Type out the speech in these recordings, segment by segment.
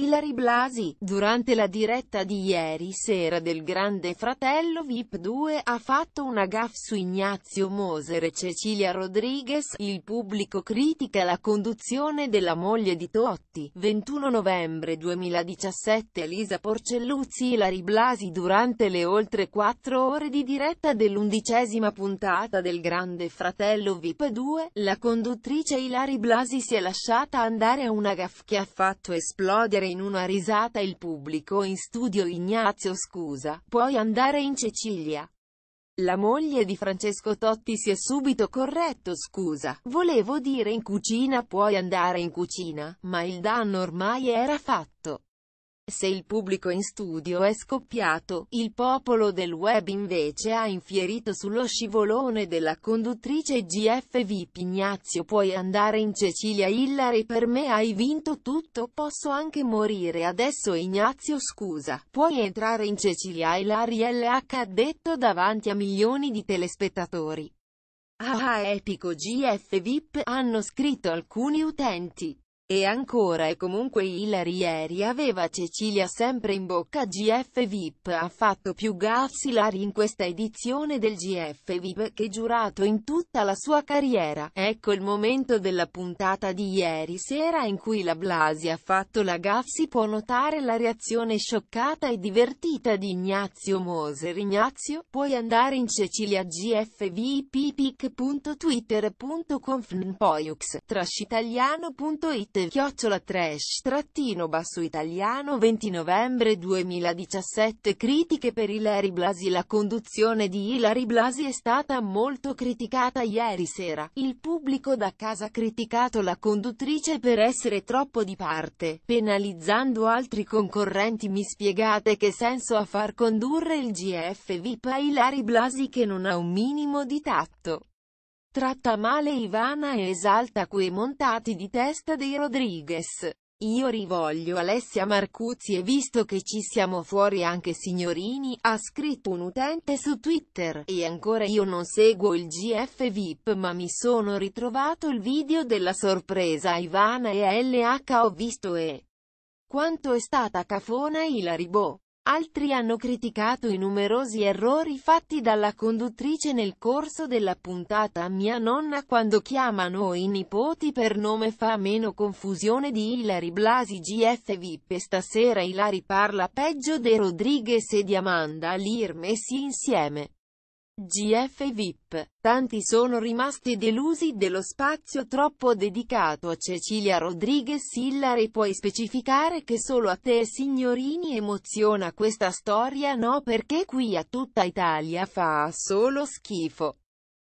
Ilari Blasi, durante la diretta di ieri sera del Grande Fratello VIP 2 ha fatto una gaffe su Ignazio Moser e Cecilia Rodriguez, il pubblico critica la conduzione della moglie di Totti, 21 novembre 2017 Elisa Porcelluzzi Ilari Blasi durante le oltre 4 ore di diretta dell'undicesima puntata del Grande Fratello VIP 2, la conduttrice Ilari Blasi si è lasciata andare a una gaffe che ha fatto esplodere in una risata il pubblico in studio Ignazio scusa, puoi andare in Cecilia. La moglie di Francesco Totti si è subito corretto scusa, volevo dire in cucina puoi andare in cucina, ma il danno ormai era fatto. Se il pubblico in studio è scoppiato, il popolo del web invece ha infierito sullo scivolone della conduttrice GFV Pignazio puoi andare in Cecilia Hillary per me hai vinto tutto, posso anche morire adesso Ignazio scusa, puoi entrare in Cecilia Hillary LH ha detto davanti a milioni di telespettatori. Ah, epico GFVIP, hanno scritto alcuni utenti. E ancora e comunque Hillary ieri aveva Cecilia sempre in bocca GF VIP ha fatto più gaffes Hillary in questa edizione del GF VIP che giurato in tutta la sua carriera. Ecco il momento della puntata di ieri sera in cui la Blasi ha fatto la gaff si può notare la reazione scioccata e divertita di Ignazio Moser Ignazio, puoi andare in Cecilia GF VIP pic.twitter.conf trascitaliano.it chiocciola trash trattino basso italiano 20 novembre 2017 Critiche per Ilari Blasi La conduzione di Ilari Blasi è stata molto criticata ieri sera, il pubblico da casa ha criticato la conduttrice per essere troppo di parte, penalizzando altri concorrenti mi spiegate che senso ha far condurre il GF VIP a Ilari Blasi che non ha un minimo di tatto. Tratta male Ivana e esalta quei montati di testa dei Rodriguez. Io rivoglio Alessia Marcuzzi e visto che ci siamo fuori anche signorini, ha scritto un utente su Twitter, e ancora io non seguo il GF VIP ma mi sono ritrovato il video della sorpresa Ivana e LH ho visto e quanto è stata cafona Ilaribo. Altri hanno criticato i numerosi errori fatti dalla conduttrice nel corso della puntata Mia nonna quando chiamano i nipoti per nome fa meno confusione di Hilary Blasi GF VIP e stasera Ilari parla peggio de Rodriguez e di Amanda messi insieme. GF VIP. Tanti sono rimasti delusi dello spazio troppo dedicato a Cecilia Rodriguez Hillary. Puoi specificare che solo a te signorini emoziona questa storia? No perché qui a tutta Italia fa solo schifo.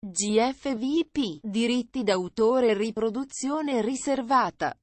GFVP. Diritti d'autore e riproduzione riservata.